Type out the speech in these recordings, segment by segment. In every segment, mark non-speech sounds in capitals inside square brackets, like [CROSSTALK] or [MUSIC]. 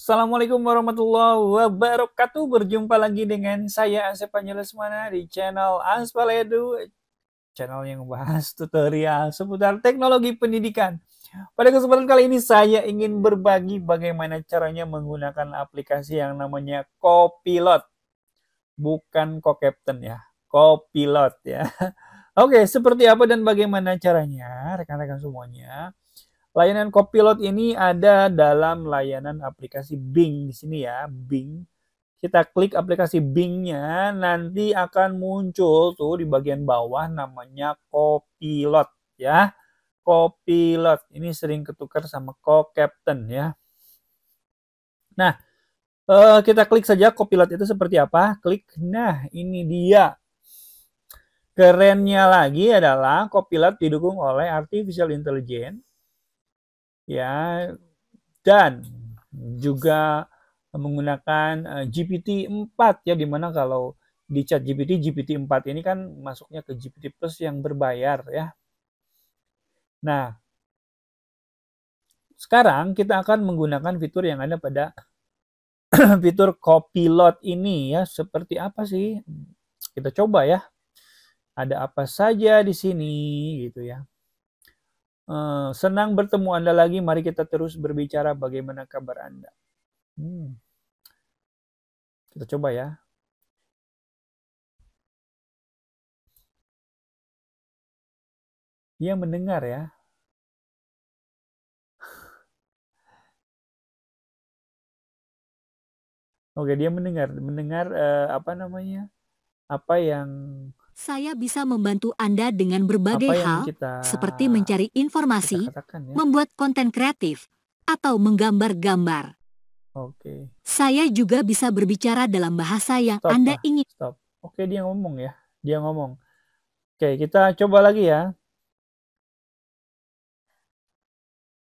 Assalamualaikum warahmatullahi wabarakatuh. Berjumpa lagi dengan saya Asep di channel Aspaledu, channel yang membahas tutorial seputar teknologi pendidikan. Pada kesempatan kali ini saya ingin berbagi bagaimana caranya menggunakan aplikasi yang namanya Copilot. Bukan Co-Captain ya, Copilot ya. [LAUGHS] Oke, seperti apa dan bagaimana caranya rekan-rekan semuanya? Layanan Copilot ini ada dalam layanan aplikasi Bing di sini ya, Bing. Kita klik aplikasi Bing-nya, nanti akan muncul tuh di bagian bawah namanya Copilot ya. Copilot ini sering ketukar sama co-captain ya. Nah, eh, kita klik saja Copilot itu seperti apa. Klik. Nah, ini dia Kerennya lagi adalah Copilot didukung oleh Artificial Intelligence ya dan juga menggunakan eh, GPT-4 ya dimana kalau di chat GPT, GPT-4 ini kan masuknya ke GPT Plus yang berbayar ya. Nah, sekarang kita akan menggunakan fitur yang ada pada [CLEARS THROAT] fitur Copilot ini ya. Seperti apa sih? Kita coba ya. Ada apa saja di sini gitu ya. Eh, senang bertemu Anda lagi. Mari kita terus berbicara bagaimana kabar Anda. Hmm. Kita coba ya. Dia mendengar ya. Oke, dia mendengar, mendengar uh, apa namanya? Apa yang saya bisa membantu Anda dengan berbagai hal, seperti mencari informasi, katakan, ya. membuat konten kreatif, atau menggambar-gambar. Oke. Saya juga bisa berbicara dalam bahasa yang Stop, Anda ingin. Stop. Oke, dia ngomong ya. Dia ngomong. Oke, kita coba lagi ya.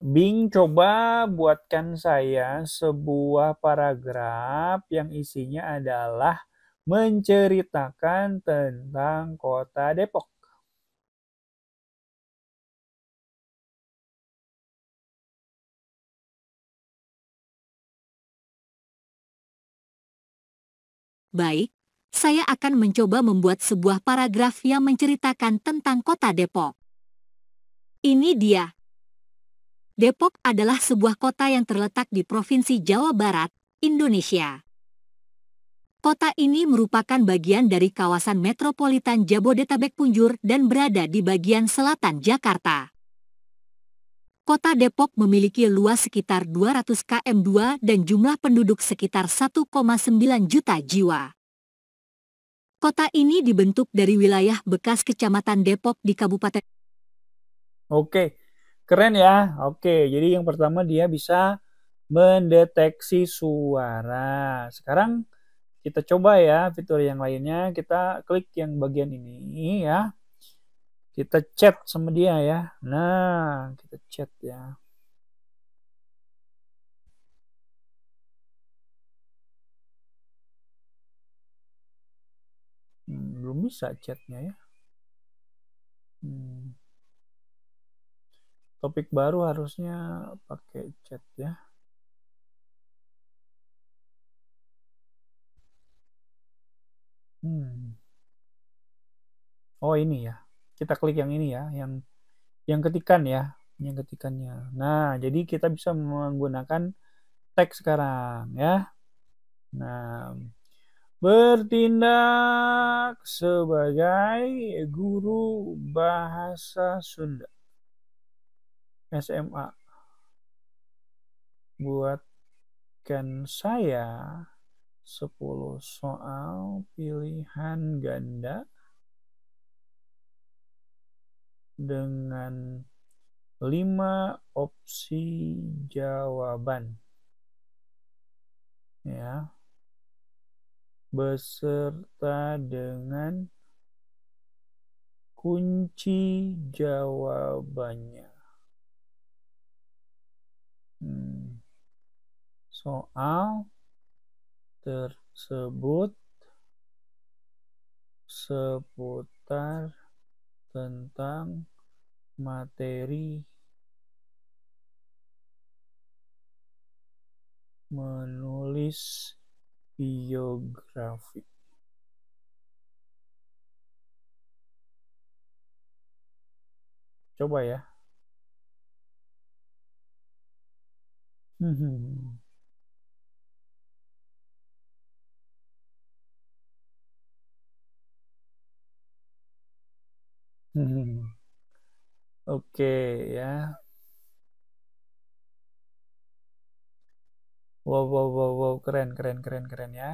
Bing coba buatkan saya sebuah paragraf yang isinya adalah menceritakan tentang kota Depok. Baik, saya akan mencoba membuat sebuah paragraf yang menceritakan tentang kota Depok. Ini dia. Depok adalah sebuah kota yang terletak di Provinsi Jawa Barat, Indonesia. Kota ini merupakan bagian dari kawasan metropolitan Jabodetabek Punjur dan berada di bagian selatan Jakarta. Kota Depok memiliki luas sekitar 200 km2 dan jumlah penduduk sekitar 1,9 juta jiwa. Kota ini dibentuk dari wilayah bekas Kecamatan Depok di Kabupaten Oke, keren ya. Oke, jadi yang pertama dia bisa mendeteksi suara. Sekarang kita coba ya fitur yang lainnya. Kita klik yang bagian ini ya. Kita chat sama dia ya. Nah, kita chat ya. Hmm, belum bisa chatnya ya. Hmm. Topik baru harusnya pakai chat ya. Hmm. Oh ini ya, kita klik yang ini ya, yang yang ketikan ya, yang ketikannya. Nah, jadi kita bisa menggunakan teks sekarang ya. Nah, bertindak sebagai guru bahasa Sunda SMA buatkan saya 10 soal pilihan ganda dengan 5 opsi jawaban. Ya. Beserta dengan kunci jawabannya. Hmm. Soal tersebut seputar tentang materi menulis biografi. Coba ya. Hmm. hmm, hmm. Oke, ya. Wow, wow, wow, wow, keren, keren, keren, keren ya.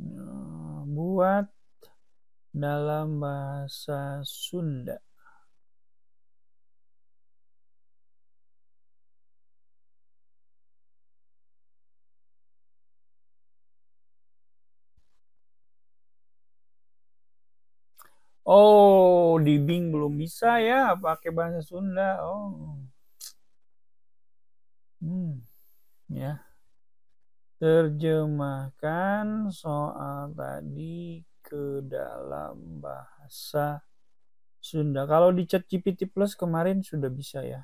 Nah, buat dalam bahasa Sunda. Oh, di Bing belum bisa ya pakai bahasa Sunda. Oh. Hmm. Ya. Terjemahkan soal tadi ke dalam bahasa Sunda. Kalau di Chat GPT Plus kemarin sudah bisa ya.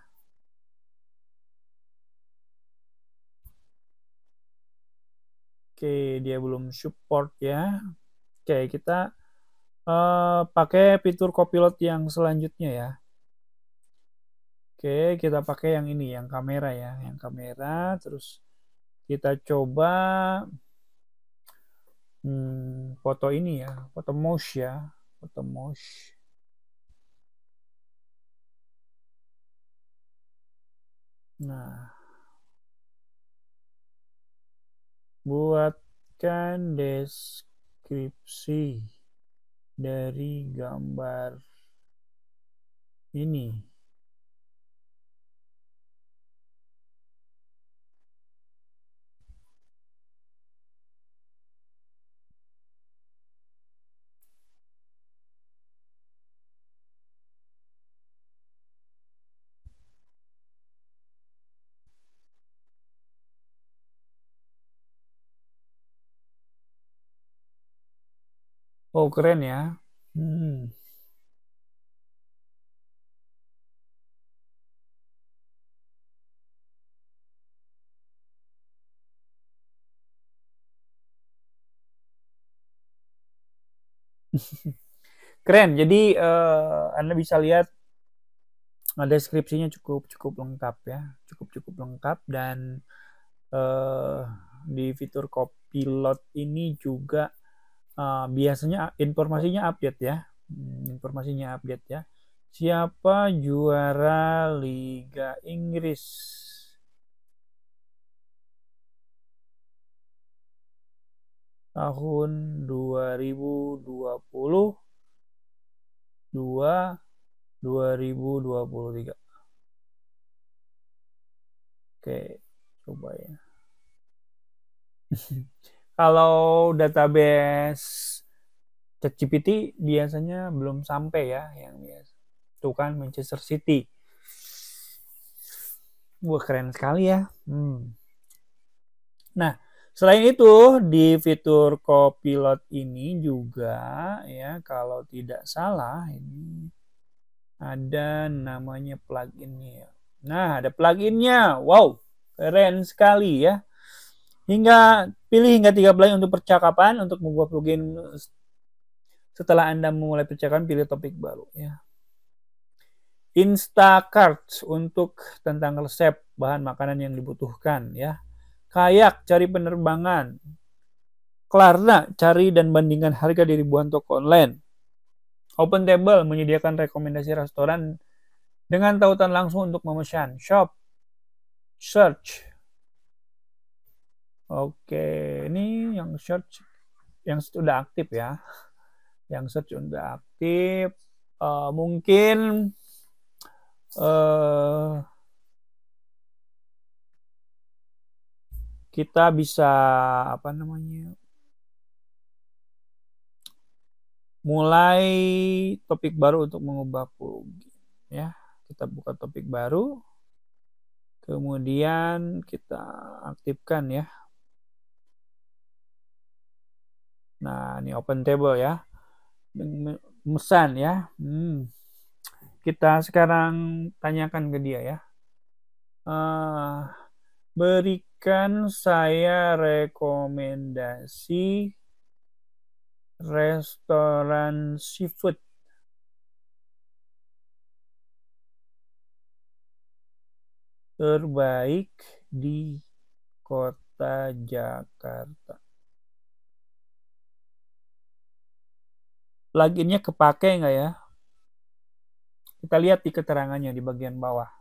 Oke, dia belum support ya. Oke, kita uh, pakai fitur copilot yang selanjutnya ya. Oke, kita pakai yang ini, yang kamera ya, yang kamera. Terus kita coba hmm, foto ini ya, foto mosh ya, foto mosh. Nah, buatkan deskripsi dari gambar ini Oh, keren ya. Hmm. [LAUGHS] Keren. Jadi uh, Anda bisa lihat eh, deskripsinya cukup cukup lengkap ya, cukup cukup lengkap dan uh, di fitur Copilot ini juga Ah, biasanya informasinya update ya hmm, informasinya update ya siapa juara Liga Inggris tahun 2020 2 2023 Oke coba ya [LAUGHS] kalau database ChatGPT biasanya belum sampai ya yang biasa. Itu kan Manchester City. Wah keren sekali ya. Hmm. Nah, selain itu di fitur Copilot ini juga ya kalau tidak salah ini ada namanya pluginnya. Ya. Nah, ada pluginnya. Wow, keren sekali ya. Hingga Pilih hingga tiga plugin untuk percakapan. Untuk membuat plugin setelah Anda memulai percakapan, pilih topik baru. Ya. Instacart untuk tentang resep bahan makanan yang dibutuhkan ya. Kayak cari penerbangan. Klarna cari dan bandingkan harga di ribuan toko online. Open Table menyediakan rekomendasi restoran dengan tautan langsung untuk memesan. Shop search Oke, ini yang search yang sudah aktif ya. Yang search sudah aktif. Uh, mungkin uh, kita bisa apa namanya? Mulai topik baru untuk mengubah plugin ya. Kita buka topik baru. Kemudian kita aktifkan ya Nah, ini open table ya. Mesan ya. Hmm. Kita sekarang tanyakan ke dia ya. Uh, berikan saya rekomendasi restoran seafood. terbaik di kota Jakarta. pluginnya kepake nggak ya? Kita lihat di keterangannya di bagian bawah.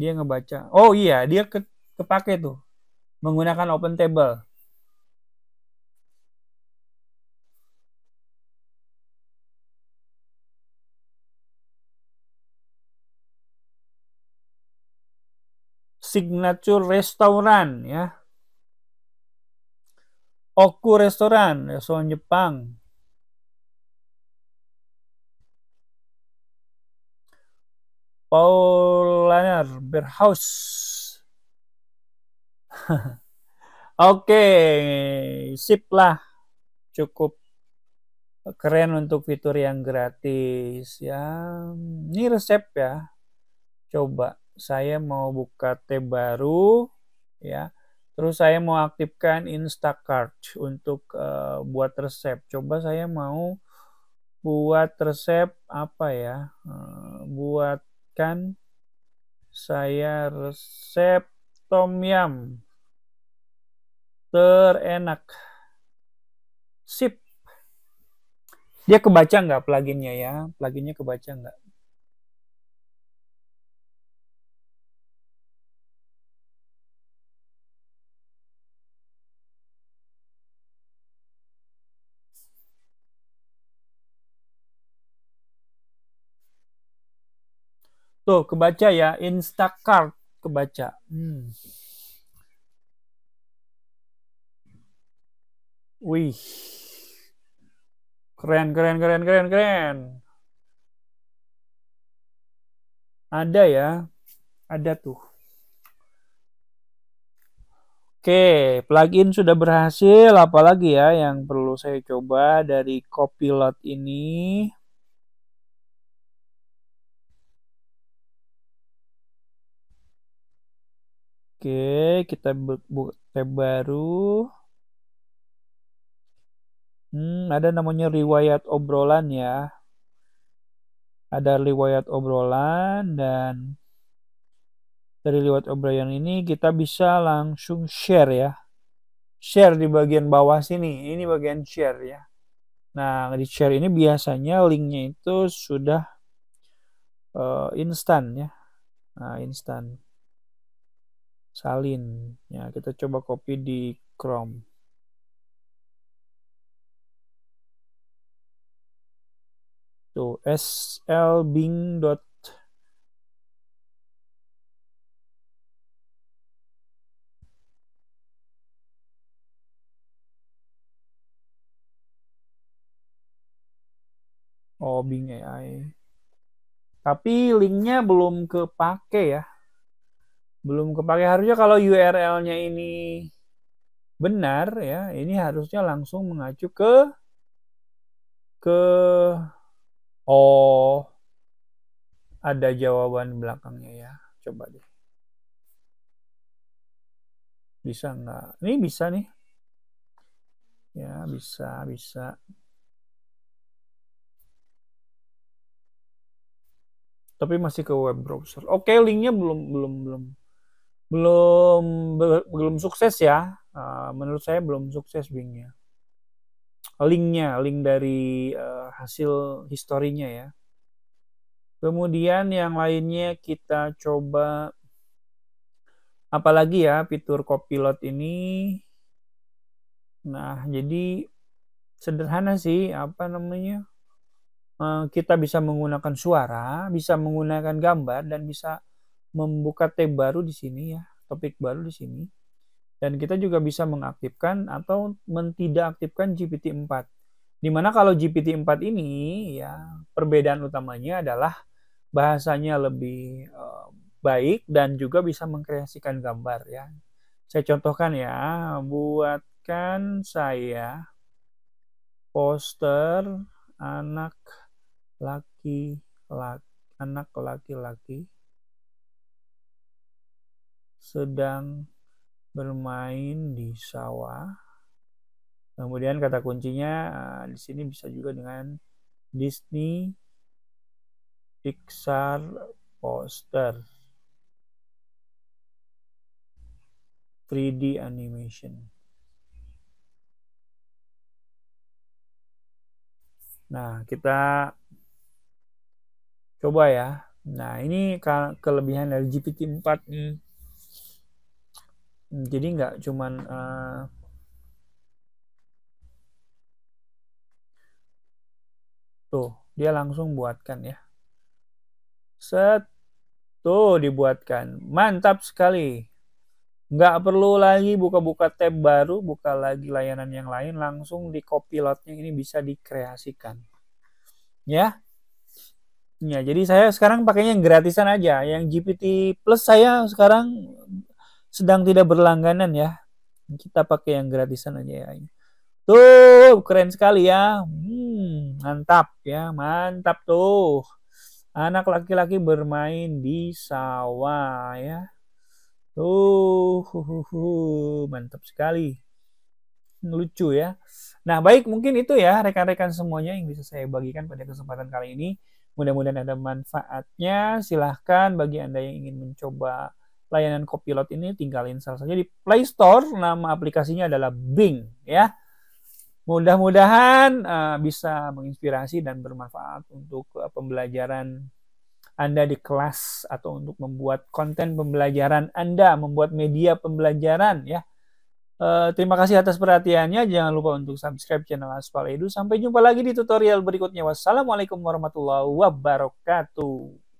Dia ngebaca. Oh iya, dia ke, kepake tuh. Menggunakan open table. signature restoran ya. Oku restoran, restoran Jepang. Paul Berhaus. [LAUGHS] Oke, okay, sip lah. Cukup keren untuk fitur yang gratis ya. Ini resep ya. Coba saya mau buka tab baru ya. Terus saya mau aktifkan Instacart untuk uh, buat resep. Coba saya mau buat resep apa ya? Uh, buat ikan saya resep tom yam terenak. Sip. Dia kebaca nggak pluginnya ya? Pluginnya kebaca nggak? Tuh, kebaca ya. Instacart kebaca. Hmm. Wih. Keren, keren, keren, keren, keren. Ada ya. Ada tuh. Oke, plugin sudah berhasil. Apalagi ya yang perlu saya coba dari Copilot ini. Oke, kita buka tab baru. Hmm, ada namanya riwayat obrolan ya. Ada riwayat obrolan dan dari riwayat obrolan ini kita bisa langsung share ya. Share di bagian bawah sini. Ini bagian share ya. Nah, di share ini biasanya linknya itu sudah uh, instan ya. Nah, instan salin. Ya, kita coba copy di Chrome. Tuh, slbing. Oh, Bing AI. Tapi linknya belum kepake ya belum kepake harusnya kalau URL-nya ini benar ya ini harusnya langsung mengacu ke ke oh ada jawaban belakangnya ya coba deh bisa nggak ini bisa nih ya bisa bisa tapi masih ke web browser oke linknya belum belum belum belum belum sukses ya. Uh, menurut saya belum sukses Bingnya. Linknya, link dari uh, hasil historinya ya. Kemudian yang lainnya kita coba apalagi ya fitur copilot ini. Nah, jadi sederhana sih apa namanya? Eh, kita bisa menggunakan suara, bisa menggunakan gambar dan bisa membuka tab baru di sini ya, topik baru di sini. Dan kita juga bisa mengaktifkan atau tidak aktifkan GPT-4. Dimana kalau GPT-4 ini ya perbedaan utamanya adalah bahasanya lebih eh, baik dan juga bisa mengkreasikan gambar ya. Saya contohkan ya, buatkan saya poster anak laki-laki anak laki-laki sedang bermain di sawah. Kemudian kata kuncinya eh, di sini bisa juga dengan Disney Pixar poster 3D animation. Nah, kita coba ya. Nah, ini kelebihan dari GPT-4 nih jadi nggak cuman uh, tuh dia langsung buatkan ya set tuh dibuatkan mantap sekali nggak perlu lagi buka-buka tab baru buka lagi layanan yang lain langsung di copilotnya ini bisa dikreasikan ya ya jadi saya sekarang pakainya gratisan aja yang GPT plus saya sekarang sedang tidak berlangganan ya. Kita pakai yang gratisan aja ya. Tuh, keren sekali ya. Hmm, mantap ya, mantap tuh. Anak laki-laki bermain di sawah ya. Tuh, mantap sekali. Lucu ya. Nah, baik mungkin itu ya rekan-rekan semuanya yang bisa saya bagikan pada kesempatan kali ini. Mudah-mudahan ada manfaatnya. Silahkan bagi Anda yang ingin mencoba layanan Copilot ini tinggal install saja di Play Store. Nama aplikasinya adalah Bing ya. Mudah-mudahan uh, bisa menginspirasi dan bermanfaat untuk uh, pembelajaran Anda di kelas atau untuk membuat konten pembelajaran Anda, membuat media pembelajaran ya. Uh, terima kasih atas perhatiannya. Jangan lupa untuk subscribe channel Aspal Edu. Sampai jumpa lagi di tutorial berikutnya. Wassalamualaikum warahmatullahi wabarakatuh.